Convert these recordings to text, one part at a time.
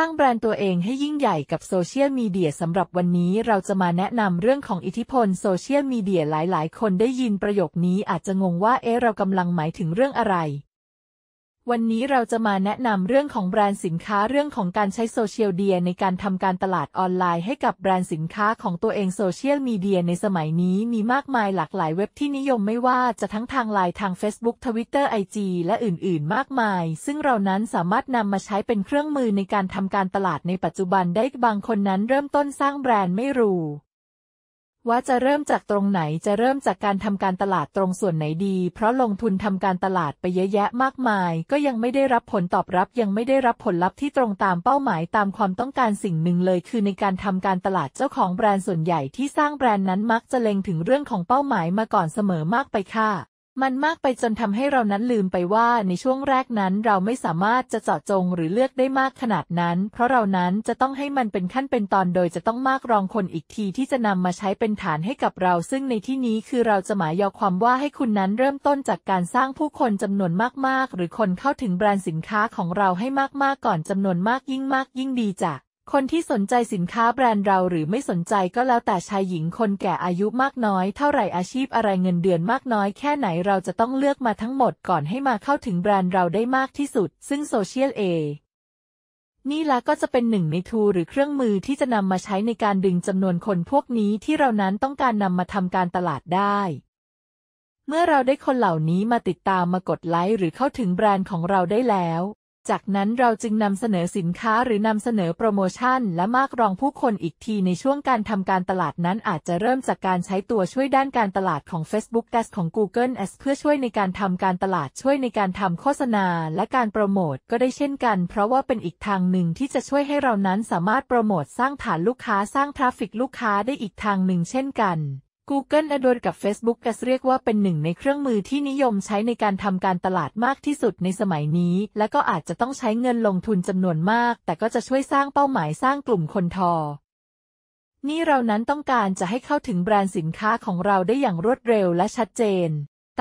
สร้างแบรนด์ตัวเองให้ยิ่งใหญ่กับโซเชียลมีเดียสำหรับวันนี้เราจะมาแนะนำเรื่องของอิทธิพลโซเชียลมีเดียหลายๆ คนได้ยินประโยคนี้อาจจะงงว่าเอ๊ะเรากำลังหมายถึงเรื่องอะไรวันนี้เราจะมาแนะนำเรื่องของแบรนด์สินค้าเรื่องของการใช้โซเชียลเดียในการทำการตลาดออนไลน์ให้กับแบรนด์สินค้าของตัวเองโซเชียลมีเดียในสมัยนี้มีมากมายหลากหลายเว็บที่นิยมไม่ว่าจะทั้งทางไลน์ทาง Facebook Twitter IG และอื่นๆ มากมาย ซึ่งเรานั้นสามารถนำมาใช้เป็นเครื่องมือในการทำการตลาดในปัจจุบันได้บางคนนั้นเริ่มต้นสร้างแบรนด์ไม่รู้ว่าจะเริ่มจากตรงไหน จะเริ่มจากการทำการตลาดตรงส่วนไหนดี เพราะลงทุนทำการตลาดไปเยอะแยะมากมาย ก็ยังไม่ได้รับผลตอบรับยังไม่ได้รับผลลัพธ์ที่ตรงตามเป้าหมายตามความต้องการสิ่งหนึ่งเลย คือในการทำการตลาดเจ้าของแบรนด์ส่วนใหญ่ที่สร้างแบรนด์นั้น มักจะเล็งถึงเรื่องของเป้าหมายมาก่อนเสมอมากไปค่ะมันมากไปจนทำให้เรานั้นลืมไปว่าในช่วงแรกนั้นเราไม่สามารถจะเจาะจงหรือเลือกได้มากขนาดนั้น เพราะเรานั้นจะต้องให้มันเป็นขั้นเป็นตอนโดยจะต้องมากรองคนอีกทีที่จะนำมาใช้เป็นฐานให้กับเรา ซึ่งในที่นี้คือเราจะหมายยอความว่าให้คุณนั้นเริ่มต้นจากการสร้างผู้คนจำนวนมากๆ หรือคนเข้าถึงแบรนด์สินค้าของเราให้มากๆ ก่อนจำนวนมากยิ่งมากยิ่งดีจ้ะคนที่สนใจสินค้าแบรนด์เราหรือไม่สนใจก็แล้วแต่ชายหญิงคนแก่อายุมากน้อยเท่าไหร่อาชีพอะไรเงินเดือนมากน้อยแค่ไหนเราจะต้องเลือกมาทั้งหมดก่อนให้มาเข้าถึงแบรนด์เราได้มากที่สุดซึ่งโซเชียลเอนี่ละก็จะเป็นหนึ่งในทูหรือเครื่องมือที่จะนำมาใช้ในการดึงจำนวนคนพวกนี้ที่เรานั้นต้องการนำมาทำการตลาดได้ เมื่อเราได้คนเหล่านี้มาติดตามมากดไลค์หรือเข้าถึงแบรนด์ของเราได้แล้วจากนั้นเราจึงนำเสนอสินค้าหรือนำเสนอโปรโมชั่นและมากรองผู้คนอีกทีในช่วงการทำการตลาดนั้นอาจจะเริ่มจากการใช้ตัวช่วยด้านการตลาดของ Facebook Ads ของ Google Ads เพื่อช่วยในการทำการตลาดช่วยในการทำโฆษณา และการโปรโมทก็ได้เช่นกันเพราะว่าเป็นอีกทางหนึ่งที่จะช่วยให้เรานั้นสามารถโปรโมท สร้างฐานลูกค้า สร้างทราฟิกลูกค้าได้อีกทางหนึ่ง เช่นกัน Google Ads กับ Facebook Ads เรียกว่าเป็นหนึ่งในเครื่องมือที่นิยมใช้ในการทำการตลาดมากที่สุดในสมัยนี้ และก็อาจจะต้องใช้เงินลงทุนจำนวนมาก แต่ก็จะช่วยสร้างเป้าหมายสร้างกลุ่มคนทอ นี่เรานั้นต้องการจะให้เข้าถึงแบรนด์สินค้าของเราได้อย่างรวดเร็วและชัดเจน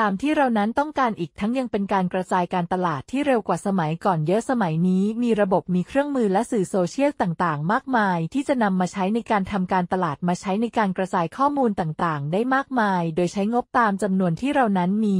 ตามที่เรานั้นต้องการอีกทั้งยังเป็นการกระจายการตลาดที่เร็วกว่าสมัยก่อนเยอะสมัยนี้ มีระบบมีเครื่องมือและสื่อโซเชียลต่างๆ มากมาย ที่จะนำมาใช้ในการทำการตลาดมาใช้ในการกระจายข้อมูลต่างๆ ได้มากมาย โดยใช้งบตามจำนวนที่เรานั้นมี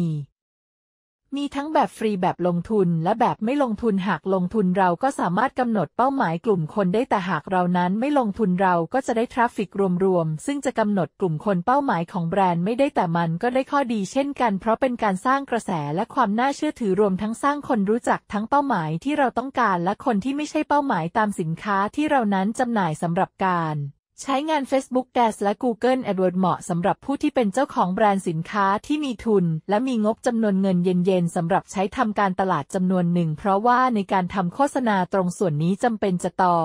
มีทั้งแบบฟรีแบบลงทุนและแบบไม่ลงทุน หากลงทุนเราก็สามารถกำหนดเป้าหมายกลุ่มคนได้แต่หากเรานั้น ไม่ลงทุนเราก็จะได้ทราฟฟิกรวมๆซึ่งจะกำหนดกลุ่มคนเป้าหมายของแบรนด์ไม่ได้แต่มันก็ได้ข้อดีเช่น กัน เพราะเป็นการสร้างกระแสและความน่าเชื่อถือรวมทั้งสร้างคนรู้จักทั้งเป้าหมายที่เราต้องการ และคนที่ไม่ใช่เป้าหมายตามสินค้าที่เรานั้นจำหน่ายสำหรับการใช้งาน Facebook Ads และ Google AdWords เหมาะสำหรับผู้ที่เป็นเจ้าของแบรนด์สินค้าที่มีทุน และมีงบจำนวนเงินเย็นๆสำหรับใช้ทำการตลาดจำนวนหนึ่ง เพราะว่าในการทำโฆษณาตรงส่วนนี้จำเป็นจะต่อ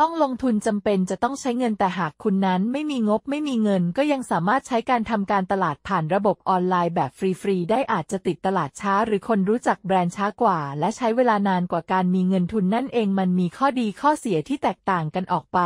ต้องลงทุนจำเป็นจะต้องใช้เงินแต่หากคุณนั้นไม่มีงบไม่มีเงิน ก็ยังสามารถใช้การทำการตลาดผ่านระบบออนไลน์แบบฟรีๆได้ อาจจะติดตลาดช้า หรือคนรู้จักแบรนด์ช้ากว่า และใช้เวลานานกว่าการมีเงินทุนนั่นเอง มันมีข้อดีข้อเสียที่แตกต่างกันออกไป